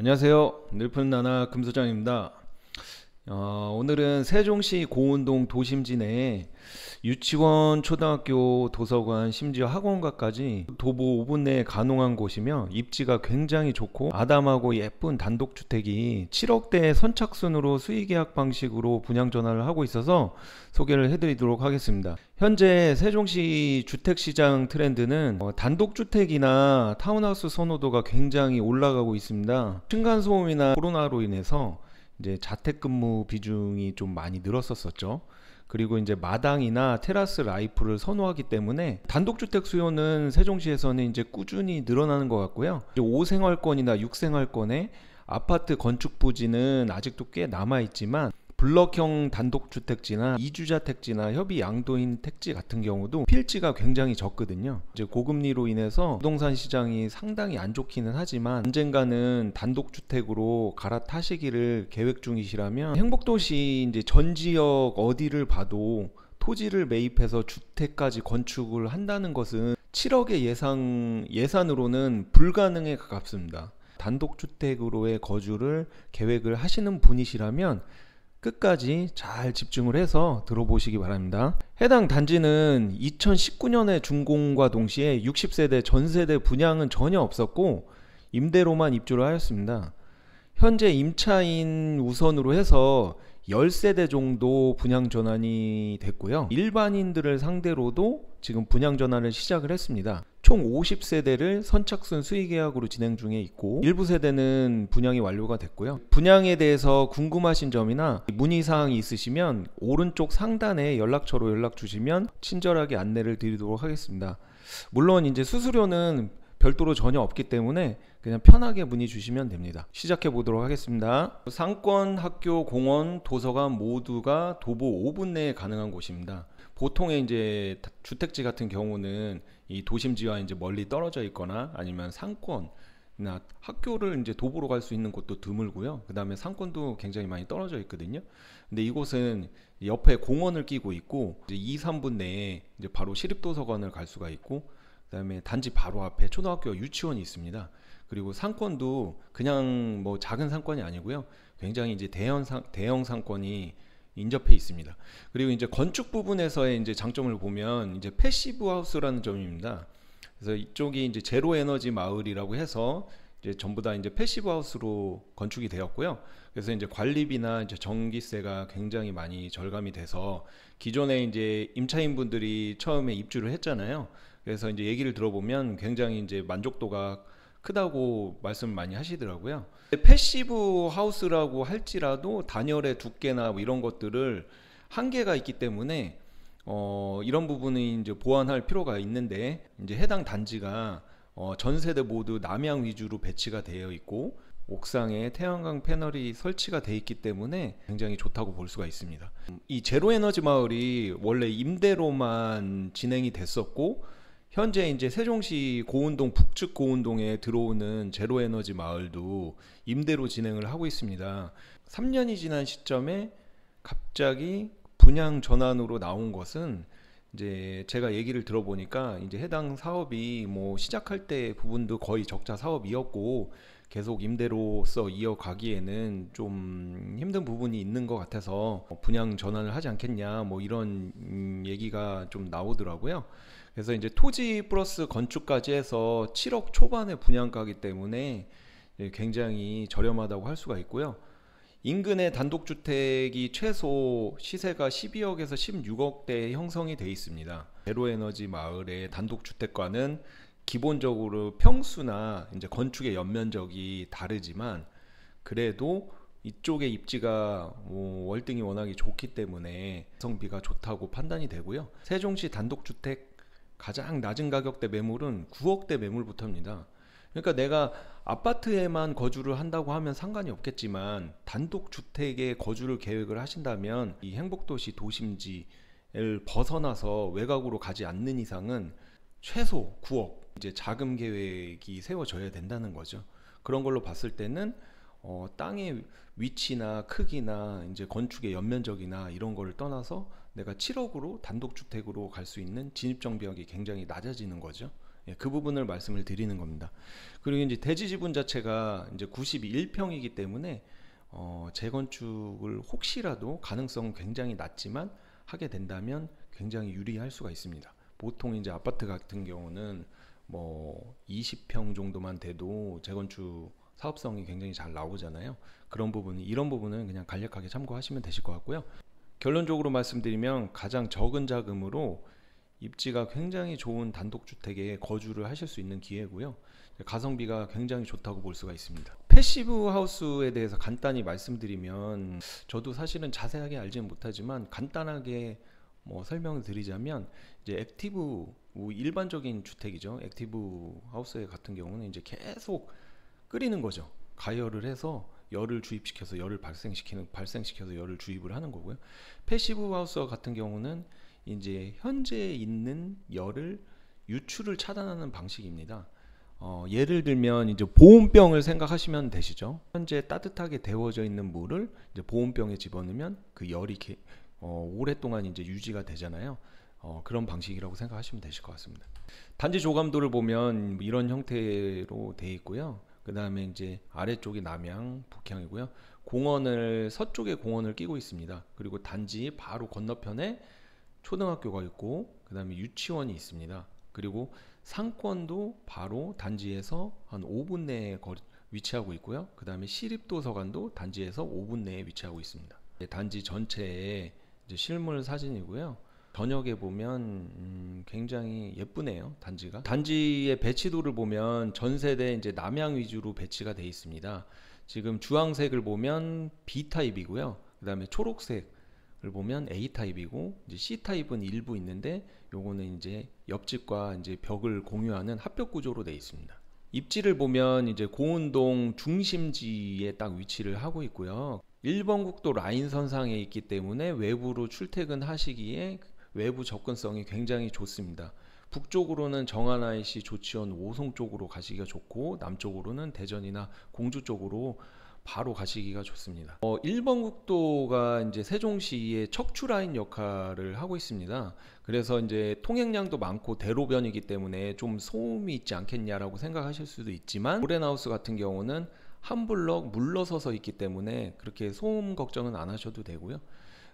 안녕하세요. 늘푸 나나 금소장입니다. 어, 오늘은 세종시 고운동 도심지 내에 유치원, 초등학교, 도서관, 심지어 학원가까지 도보 5분 내에 가능한 곳이며 입지가 굉장히 좋고 아담하고 예쁜 단독주택이 7억대의 선착순으로 수의계약 방식으로 분양전환을 하고 있어서 소개를 해드리도록 하겠습니다. 현재 세종시 주택시장 트렌드는 어, 단독주택이나 타운하우스 선호도가 굉장히 올라가고 있습니다. 층간소음이나 코로나로 인해서 이제 자택근무 비중이 좀 많이 늘었었었죠. 그리고 이제 마당이나 테라스 라이프를 선호하기 때문에 단독주택 수요는 세종시에서는 이제 꾸준히 늘어나는 것 같고요. 이제 5생활권이나 6생활권에 아파트 건축 부지는 아직도 꽤 남아 있지만 블럭형 단독주택지나 이주자 택지나 협의 양도인 택지 같은 경우도 필지가 굉장히 적거든요. 이제 고금리로 인해서 부동산 시장이 상당히 안 좋기는 하지만 언젠가는 단독주택으로 갈아타시기를 계획 중이시라면 행복도시 이제 전 지역 어디를 봐도 토지를 매입해서 주택까지 건축을 한다는 것은 7억의 예상 예산으로는 불가능에 가깝습니다. 단독주택으로의 거주를 계획을 하시는 분이시라면 끝까지 잘 집중을 해서 들어보시기 바랍니다. 해당 단지는 2019년에 준공과 동시에 60세대 전세대 분양은 전혀 없었고 임대로만 입주를 하였습니다. 현재 임차인 우선으로 해서 10세대 정도 분양 전환이 됐고요. 일반인들을 상대로도 지금 분양 전환을 시작을 했습니다. 총 50세대를 선착순 수의계약으로 진행 중에 있고 일부 세대는 분양이 완료가 됐고요. 분양에 대해서 궁금하신 점이나 문의사항이 있으시면 오른쪽 상단에 연락처로 연락 주시면 친절하게 안내를 드리도록 하겠습니다. 물론 이제 수수료는 별도로 전혀 없기 때문에 그냥 편하게 문의 주시면 됩니다. 시작해 보도록 하겠습니다. 상권, 학교, 공원, 도서관 모두가 도보 5분 내에 가능한 곳입니다. 보통의 이제 주택지 같은 경우는 이 도심지와 이제 멀리 떨어져 있거나 아니면 상권 나 학교를 이제 도보로 갈 수 있는 곳도 드물고요. 그 다음에 상권도 굉장히 많이 떨어져 있거든요. 근데 이곳은 옆에 공원을 끼고 있고 이제 2, 3분 내에 이제 바로 시립도서관을 갈 수가 있고 그 다음에 단지 바로 앞에 초등학교 유치원이 있습니다. 그리고 상권도 그냥 뭐 작은 상권이 아니고요. 굉장히 이제 대형, 상, 대형 상권이 인접해 있습니다. 그리고 이제 건축 부분에서의 이제 장점을 보면 이제 패시브 하우스라는 점입니다. 그래서 이쪽이 이제 제로 에너지 마을이라고 해서 이제 전부 다 이제 패시브 하우스로 건축이 되었고요. 그래서 이제 관리비나 이제 전기세가 굉장히 많이 절감이 돼서 기존에 이제 임차인분들이 처음에 입주를 했잖아요. 그래서 이제 얘기를 들어보면 굉장히 이제 만족도가 크다고 말씀을 많이 하시더라고요. 패시브 하우스라고 할지라도 단열의 두께나 뭐 이런 것들을 한계가 있기 때문에 어, 이런 부분이 이제 보완할 필요가 있는데 이제 해당 단지가 어, 전 세대 모두 남향 위주로 배치가 되어 있고 옥상에 태양광 패널이 설치가 되어 있기 때문에 굉장히 좋다고 볼 수가 있습니다. 이 제로 에너지 마을이 원래 임대로만 진행이 됐었고 현재 이제 세종시 고운동 북측 고운동에 들어오는 제로 에너지 마을도 임대로 진행을 하고 있습니다. 3년이 지난 시점에 갑자기 분양 전환으로 나온 것은 이제 제가 얘기를 들어보니까 이제 해당 사업이 뭐 시작할 때 부분도 거의 적자 사업이었고 계속 임대로서 이어가기에는 좀 힘든 부분이 있는 것 같아서 뭐 분양 전환을 하지 않겠냐 뭐 이런 얘기가 좀 나오더라고요. 그래서 이제 토지 플러스 건축까지 해서 7억 초반의 분양가기 때문에 굉장히 저렴하다고 할 수가 있고요. 인근의 단독주택이 최소 시세가 12억에서 16억대에 형성이 되어 있습니다. 제로에너지 마을의 단독주택과는 기본적으로 평수나 이제 건축의 연면적이 다르지만 그래도 이쪽의 입지가 뭐 월등히 워낙에 좋기 때문에 성비가 좋다고 판단이 되고요. 세종시 단독주택 가장 낮은 가격대 매물은 9억대 매물부터입니다. 그러니까 내가 아파트에만 거주를 한다고 하면 상관이 없겠지만 단독주택에 거주를 계획을 하신다면 이 행복도시 도심지를 벗어나서 외곽으로 가지 않는 이상은 최소 9억 이제 자금 계획이 세워져야 된다는 거죠. 그런 걸로 봤을 때는 어, 땅의 위치나 크기나 이제 건축의 연면적이나 이런 거를 떠나서 내가 7억으로 단독주택으로 갈 수 있는 진입장벽이 굉장히 낮아지는 거죠. 예, 그 부분을 말씀을 드리는 겁니다. 그리고 이제 대지 지분 자체가 이제 91평이기 때문에 어, 재건축을 혹시라도 가능성은 굉장히 낮지만 하게 된다면 굉장히 유리할 수가 있습니다. 보통 이제 아파트 같은 경우는 뭐 20평 정도만 돼도 재건축 사업성이 굉장히 잘 나오잖아요. 그런 부분, 이런 부분은 그냥 간략하게 참고하시면 되실 것 같고요. 결론적으로 말씀드리면 가장 적은 자금으로 입지가 굉장히 좋은 단독주택에 거주를 하실 수 있는 기회고요. 가성비가 굉장히 좋다고 볼 수가 있습니다. 패시브 하우스에 대해서 간단히 말씀드리면 저도 사실은 자세하게 알지는 못하지만 간단하게 뭐 설명을 드리자면 이제 액티브 일반적인 주택이죠. 액티브 하우스 같은 경우는 이제 계속 끓이는 거죠. 가열을 해서 열을 주입시켜서 열을 발생시키는 발생시켜서 열을 주입을 하는 거고요. 패시브 하우스 같은 경우는 이제 현재 있는 열을 유출을 차단하는 방식입니다. 어, 예를 들면 이제 보온병을 생각하시면 되시죠. 현재 따뜻하게 데워져 있는 물을 이제 보온병에 집어넣으면 그 열이 개, 어, 오랫동안 이제 유지가 되잖아요. 어, 그런 방식이라고 생각하시면 되실 것 같습니다. 단지 조감도를 보면 이런 형태로 돼 있고요. 그 다음에 이제 아래쪽이 남향, 북향이고요. 공원을 서쪽에 공원을 끼고 있습니다. 그리고 단지 바로 건너편에 초등학교가 있고 그 다음에 유치원이 있습니다. 그리고 상권도 바로 단지에서 한 5분 내에 거리, 위치하고 있고요. 그 다음에 시립도서관도 단지에서 5분 내에 위치하고 있습니다. 단지 전체의 실물 사진이고요. 저녁에 보면 음, 굉장히 예쁘네요 단지가 단지의 배치도를 보면 전세대 이제 남향 위주로 배치가 돼 있습니다 지금 주황색을 보면 B 타입이고요 그 다음에 초록색을 보면 A 타입이고 이제 C 타입은 일부 있는데 요거는 이제 옆집과 이제 벽을 공유하는 합벽 구조로 돼 있습니다 입지를 보면 이제 고운동 중심지에 딱 위치를 하고 있고요 1번 국도 라인선상에 있기 때문에 외부로 출퇴근하시기에 외부 접근성이 굉장히 좋습니다. 북쪽으로는 정한나이시 조치원 오송 쪽으로 가시기가 좋고 남쪽으로는 대전이나 공주 쪽으로 바로 가시기가 좋습니다. 어, 1번 국도가 이제 세종시의 척추 라인 역할을 하고 있습니다. 그래서 이제 통행량도 많고 대로변이기 때문에 좀 소음이 있지 않겠냐라고 생각하실 수도 있지만 모레나우스 같은 경우는 한 블럭 물러서서 있기 때문에 그렇게 소음 걱정은 안 하셔도 되고요.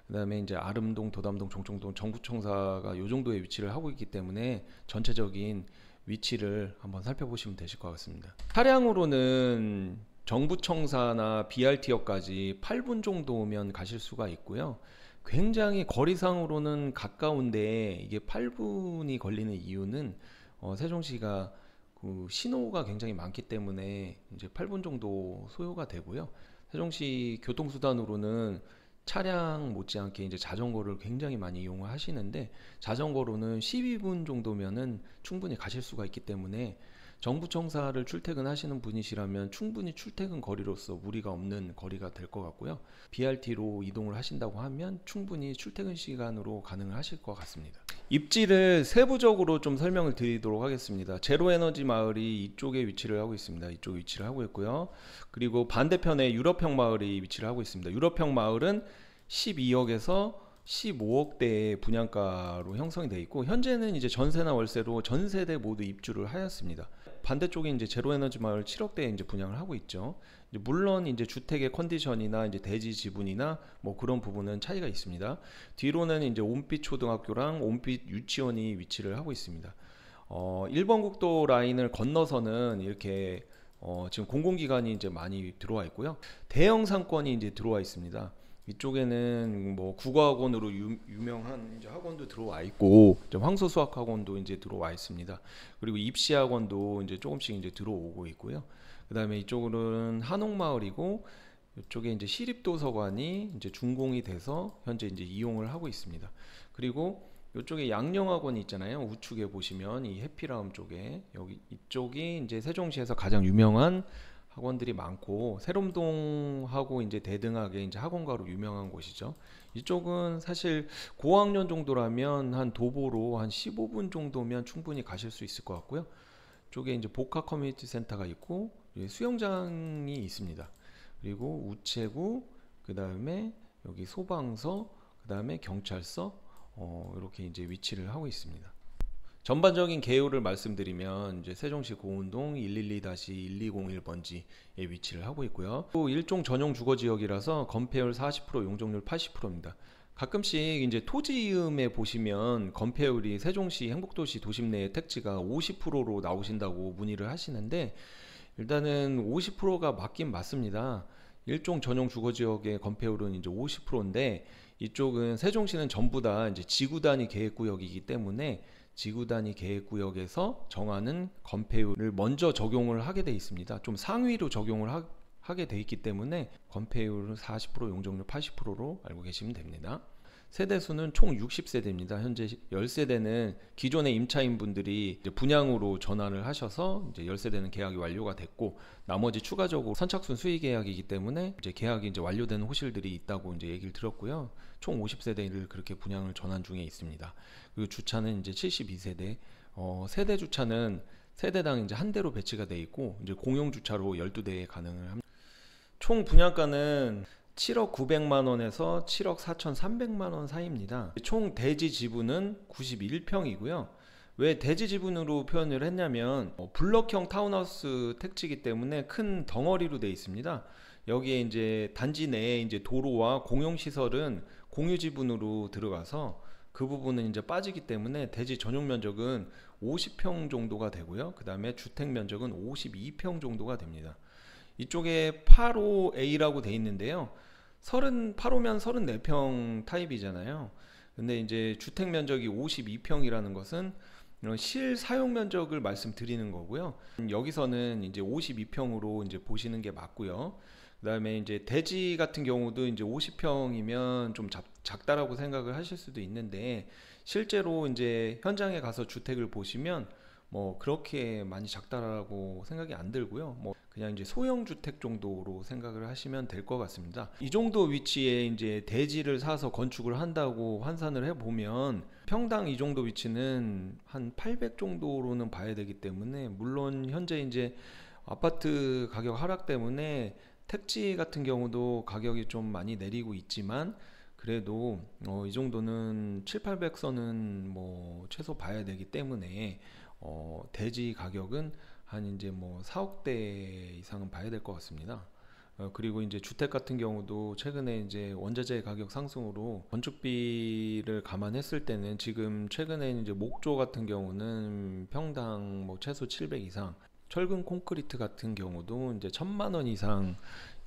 그다음에 이제 아름동, 도담동, 종청동 정구청사가 요 정도의 위치를 하고 있기 때문에 전체적인 위치를 한번 살펴보시면 되실 것 같습니다. 차량으로는 정부청사나 BRT역까지 8분 정도면 가실 수가 있고요. 굉장히 거리상으로는 가까운데 이게 8분이 걸리는 이유는 어, 세종시가 그 신호가 굉장히 많기 때문에 이제 8분 정도 소요가 되고요. 세종시 교통수단으로는 차량 못지않게 이제 자전거를 굉장히 많이 이용을 하시는데 자전거로는 12분 정도면은 충분히 가실 수가 있기 때문에 정부청사를 출퇴근하시는 분이시라면 충분히 출퇴근 거리로서 무리가 없는 거리가 될 것 같고요. BRT로 이동을 하신다고 하면 충분히 출퇴근 시간으로 가능하실 것 같습니다. 입지를 세부적으로 좀 설명을 드리도록 하겠습니다. 제로 에너지 마을이 이쪽에 위치를 하고 있습니다. 이쪽 위치를 하고 있고요. 그리고 반대편에 유럽형 마을이 위치를 하고 있습니다. 유럽형 마을은 12억에서 15억대의 분양가로 형성이 돼 있고 현재는 이제 전세나 월세로 전 세대 모두 입주를 하였습니다. 반대쪽에 이제 제로 에너지 마을 7억대에 이제 분양을 하고 있죠. 이제 물론 이제 주택의 컨디션이나 이제 대지 지분이나 뭐 그런 부분은 차이가 있습니다. 뒤로는 이제 온빛 초등학교랑 온빛 유치원이 위치를 하고 있습니다. 어, 1번 국도 라인을 건너서는 이렇게 어, 지금 공공기관이 이제 많이 들어와 있고요. 대형 상권이 이제 들어와 있습니다. 이쪽에는 뭐 국어학원으로 유, 유명한 이제 학원도 들어와 있고 이제 황소수학학원도 이제 들어와 있습니다. 그리고 입시학원도 이제 조금씩 이제 들어오고 있고요. 그다음에 이쪽으로는 한옥마을이고 이쪽에 이제 시립도서관이 이제 준공이 돼서 현재 이제 이용을 하고 있습니다. 그리고 이쪽에 양령학원이 있잖아요. 우측에 보시면 이 해피라움 쪽에 여기 이쪽이 이제 세종시에서 가장 유명한 학원들이 많고 세롬동하고 이제 대등하게 이제 학원가로 유명한 곳이죠. 이쪽은 사실 고학년 정도라면 한 도보로 한 15분 정도면 충분히 가실 수 있을 것 같고요. 쪽에 이제 복합 커뮤니티 센터가 있고 예, 수영장이 있습니다. 그리고 우체국, 그 다음에 여기 소방서, 그 다음에 경찰서 어, 이렇게 이제 위치를 하고 있습니다. 전반적인 개요를 말씀드리면 이제 세종시 고운동 112-1201번지에 위치를 하고 있고요. 또 일종 전용 주거 지역이라서 건폐율 40% 용적률 80%입니다. 가끔씩 이제 토지음에 이 보시면 건폐율이 세종시 행복도시 도심 내의 택지가 50%로 나오신다고 문의를 하시는데 일단은 50%가 맞긴 맞습니다. 일종 전용 주거 지역의 건폐율은 이제 50%인데 이쪽은 세종시는 전부 다 이제 지구 단위 계획 구역이기 때문에 지구 단위 계획 구역에서 정하는 건폐율을 먼저 적용을 하게 돼 있습니다. 좀 상위로 적용을 하, 하게 돼 있기 때문에 건폐율은 40% 용적률 80%로 알고 계시면 됩니다. 세대수는 총 60세대입니다. 현재 10세대는 기존의 임차인분들이 분양으로 전환을 하셔서 이제 10세대는 계약이 완료가 됐고 나머지 추가적으로 선착순 수의 계약이기 때문에 이제 계약이 이제 완료되는 호실들이 있다고 이제 얘기를 들었고요. 총 50세대를 그렇게 분양을 전환 중에 있습니다. 그리고 주차는 이제 72세대, 어, 세대 주차는 세대당 이제 한 대로 배치가 돼 있고 이제 공용 주차로 12대에 가능을 합니다. 총 분양가는 7억 900만 원에서 7억 4,300만 원 사이입니다. 총 대지 지분은 91평이고요. 왜 대지 지분으로 표현을 했냐면 어, 블럭형 타운하우스 택지이기 때문에 큰 덩어리로 돼 있습니다. 여기에 이제 단지 내에 이제 도로와 공용 시설은 공유 지분으로 들어가서 그 부분은 이제 빠지기 때문에 대지 전용 면적은 50평 정도가 되고요. 그 다음에 주택 면적은 52평 정도가 됩니다. 이쪽에 8호A라고 돼 있는데요. 8호면 34평 타입이잖아요. 근데 이제 주택 면적이 52평이라는 것은 실 사용 면적을 말씀드리는 거고요. 여기서는 이제 52평으로 이제 보시는 게 맞고요. 그다음에 이제 대지 같은 경우도 이제 50평이면 좀 작, 작다라고 생각을 하실 수도 있는데 실제로 이제 현장에 가서 주택을 보시면 뭐 그렇게 많이 작다라고 생각이 안 들고요. 뭐 그냥 이제 소형 주택 정도로 생각을 하시면 될 것 같습니다. 이 정도 위치에 이제 대지를 사서 건축을 한다고 환산을 해 보면 평당 이 정도 위치는 한 800 정도로는 봐야 되기 때문에 물론 현재 이제 아파트 가격 하락 때문에 택지 같은 경우도 가격이 좀 많이 내리고 있지만 그래도 어, 이 정도는 7, 800선은 뭐 최소 봐야 되기 때문에 어, 대지 가격은 한 이제 뭐 4억대 이상은 봐야 될 것 같습니다. 어, 그리고 이제 주택 같은 경우도 최근에 이제 원자재 가격 상승으로 건축비를 감안했을 때는 지금 최근에 이제 목조 같은 경우는 평당 뭐 최소 700 이상 철근 콘크리트 같은 경우도 이제 천만 원 이상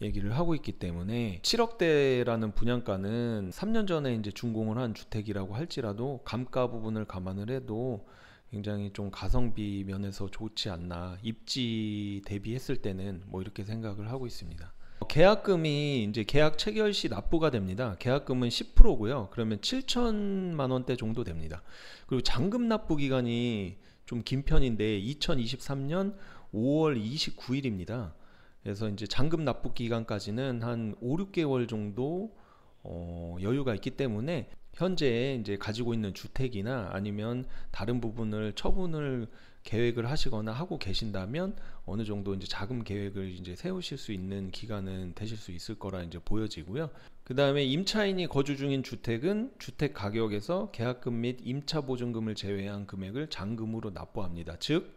얘기를 하고 있기 때문에 7억대라는 분양가는 3년 전에 이제 준공을 한 주택이라고 할지라도 감가 부분을 감안을 해도 굉장히 좀 가성비 면에서 좋지 않나 입지 대비했을 때는 뭐 이렇게 생각을 하고 있습니다. 계약금이 이제 계약 체결 시 납부가 됩니다. 계약금은 10%고요. 그러면 7천만 원대 정도 됩니다. 그리고 잔금 납부 기간이 좀긴 편인데 2023년 5월 29일입니다. 그래서 이제 잔금 납부 기간까지는 한 5, 6개월 정도 어, 여유가 있기 때문에 현재 이제 가지고 있는 주택이나 아니면 다른 부분을 처분을 계획을 하시거나 하고 계신다면 어느 정도 이제 자금 계획을 이제 세우실 수 있는 기간은 되실 수 있을 거라 이제 보여지고요. 그 다음에 임차인이 거주 중인 주택은 주택 가격에서 계약금 및 임차 보증금을 제외한 금액을 잔금으로 납부합니다. 즉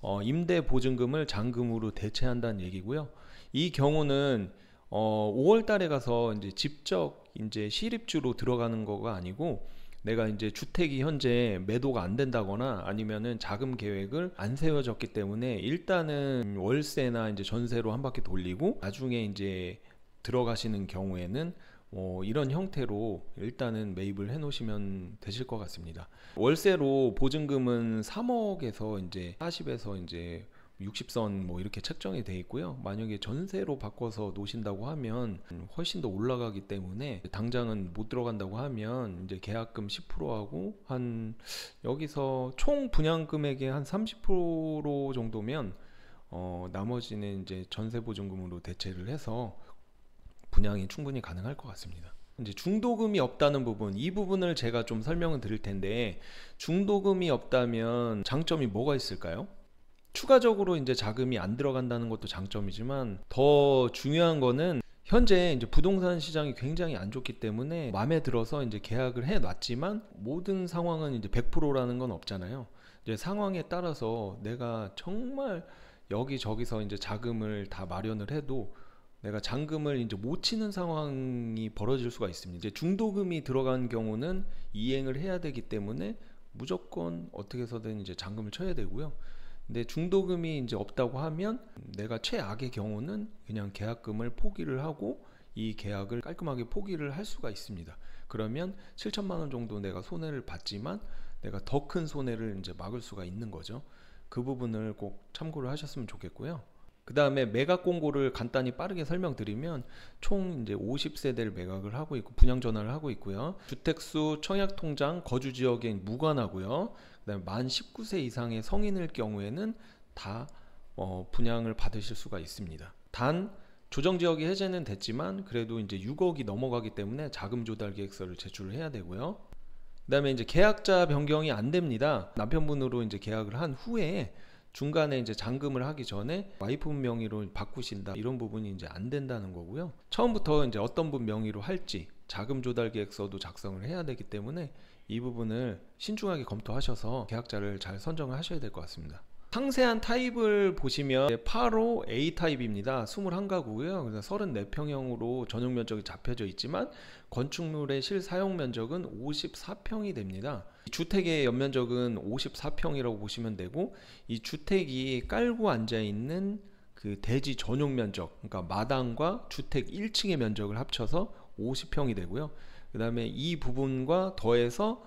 어, 임대 보증금을 잔금으로 대체한다는 얘기고요. 이 경우는 어, 5월 달에 가서 이제 직접 이제 시립주로 들어가는 거가 아니고 내가 이제 주택이 현재 매도가 안 된다거나 아니면은 자금 계획을 안 세워졌기 때문에 일단은 월세나 이제 전세로 한 바퀴 돌리고 나중에 이제 들어가시는 경우에는 어, 이런 형태로 일단은 매입을 해 놓으시면 되실 것 같습니다. 월세로 보증금은 3억에서 이제 40에서 이제 60선 뭐 이렇게 책정이 되어 있고요. 만약에 전세로 바꿔서 놓으신다고 하면 훨씬 더 올라가기 때문에 당장은 못 들어간다고 하면 이제 계약금 10%하고 한 여기서 총 분양 금액의 한 30% 정도면 어 나머지는 이제 전세 보증금으로 대체를 해서 분양이 충분히 가능할 것 같습니다. 이제 중도금이 없다는 부분, 이 부분을 제가 좀 설명을 드릴 텐데 중도금이 없다면 장점이 뭐가 있을까요? 추가적으로 이제 자금이 안 들어간다는 것도 장점이지만 더 중요한 거는 현재 이제 부동산 시장이 굉장히 안 좋기 때문에 마음에 들어서 이제 계약을 해 놨지만 모든 상황은 이제 100%라는 건 없잖아요. 이제 상황에 따라서 내가 정말 여기저기서 이제 자금을 다 마련을 해도 내가 잔금을 이제 못 치는 상황이 벌어질 수가 있습니다. 이제 중도금이 들어간 경우는 이행을 해야 되기 때문에 무조건 어떻게 해서든 이제 잔금을 쳐야 되고요. 근데 중도금이 이제 없다고 하면 내가 최악의 경우는 그냥 계약금을 포기를 하고 이 계약을 깔끔하게 포기를 할 수가 있습니다. 그러면 7천만 원 정도 내가 손해를 봤지만 내가 더 큰 손해를 이제 막을 수가 있는 거죠. 그 부분을 꼭 참고를 하셨으면 좋겠고요. 그 다음에 매각 공고를 간단히 빠르게 설명드리면 총 이제 50세대를 매각을 하고 있고 분양 전환을 하고 있고요. 주택수, 청약통장, 거주 지역에 무관하고요. 그다음에 만 19세 이상의 성인일 경우에는 다 어, 분양을 받으실 수가 있습니다. 단 조정 지역이 해제는 됐지만 그래도 이제 6억이 넘어가기 때문에 자금 조달 계획서를 제출을 해야 되고요. 그다음에 이제 계약자 변경이 안 됩니다. 남편분으로 이제 계약을 한 후에 중간에 이제 잔금을 하기 전에 와이프 명의로 바꾸신다 이런 부분이 이제 안 된다는 거고요. 처음부터 이제 어떤 분 명의로 할지 자금 조달 계획서도 작성을 해야 되기 때문에 이 부분을 신중하게 검토하셔서 계약자를 잘 선정을 하셔야 될 것 같습니다. 상세한 타입을 보시면 8호 A 타입입니다. 21가구고요. 그래서 34평형으로 전용 면적이 잡혀져 있지만 건축물의 실 사용 면적은 54평이 됩니다. 주택의 연면적은 54평이라고 보시면 되고 이 주택이 깔고 앉아 있는 그 대지 전용 면적, 그러니까 마당과 주택 1층의 면적을 합쳐서 50평이 되고요. 그다음에 이 부분과 더해서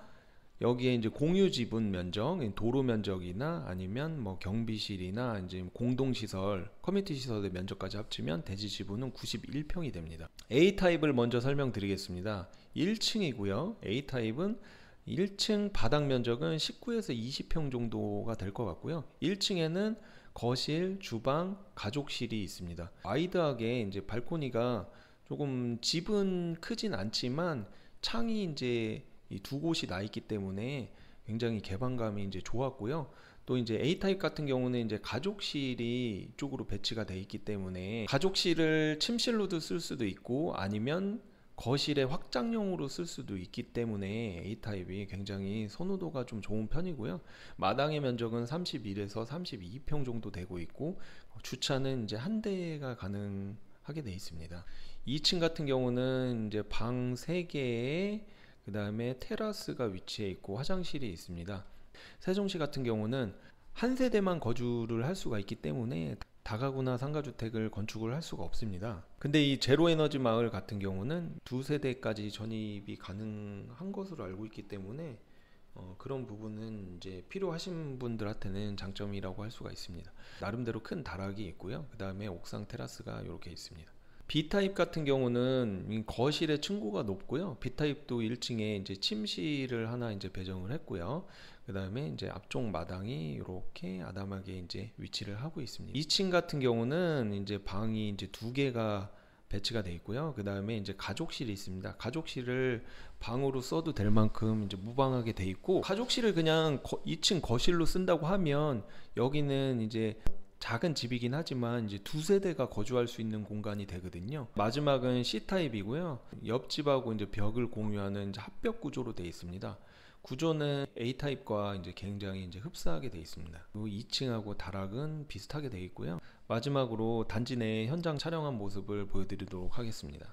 여기에 이제 공유 지분 면적, 도로 면적이나 아니면 뭐 경비실이나 이제 공동 시설, 커뮤니티 시설의 면적까지 합치면 대지 지분은 91평이 됩니다. A 타입을 먼저 설명드리겠습니다. 1층이고요. A 타입은 1층 바닥 면적은 19에서 20평 정도가 될 것 같고요. 1층에는 거실, 주방, 가족실이 있습니다. 와이드하게 이제 발코니가 조금 집은 크진 않지만 창이 이제 두 곳이 나 있기 때문에 굉장히 개방감이 이제 좋았고요. 또 이제 A 타입 같은 경우는 이제 가족실 이쪽으로 배치가 돼 있기 때문에 가족실을 침실로도 쓸 수도 있고 아니면 거실의 확장용으로 쓸 수도 있기 때문에 A타입이 굉장히 선호도가 좀 좋은 편이고요. 마당의 면적은 31에서 32평 정도 되고 있고 주차는 이제 한 대가 가능하게 돼 있습니다. 2층 같은 경우는 이제 방 3개에 그 다음에 테라스가 위치해 있고 화장실이 있습니다. 세종시 같은 경우는 한 세대만 거주를 할 수가 있기 때문에 다가구나 상가주택을 건축을 할 수가 없습니다. 근데 이 제로 에너지 마을 같은 경우는 두 세대까지 전입이 가능한 것으로 알고 있기 때문에 어, 그런 부분은 이제 필요하신 분들한테는 장점이라고 할 수가 있습니다. 나름대로 큰 다락이 있고요. 그 다음에 옥상 테라스가 이렇게 있습니다. B타입 같은 경우는 거실의 층고가 높고요. B타입도 1층에 이제 침실을 하나 이제 배정을 했고요. 그 다음에 이제 앞쪽 마당이 이렇게 아담하게 이제 위치를 하고 있습니다. 2층 같은 경우는 이제 방이 이제 두 개가 배치가 돼 있고요. 그 다음에 이제 가족실이 있습니다. 가족실을 방으로 써도 될 만큼 이제 무방하게 돼 있고 가족실을 그냥 거, 2층 거실로 쓴다고 하면 여기는 이제 작은 집이긴 하지만 이제 두 세대가 거주할 수 있는 공간이 되거든요. 마지막은 C타입이고요. 옆집하고 이제 벽을 공유하는 이제 합벽 구조로 되어 있습니다. 구조는 A타입과 이제 굉장히 이제 흡사하게 되어 있습니다. 그리고 2층하고 다락은 비슷하게 되어 있고요. 마지막으로 단지 내 현장 촬영한 모습을 보여드리도록 하겠습니다.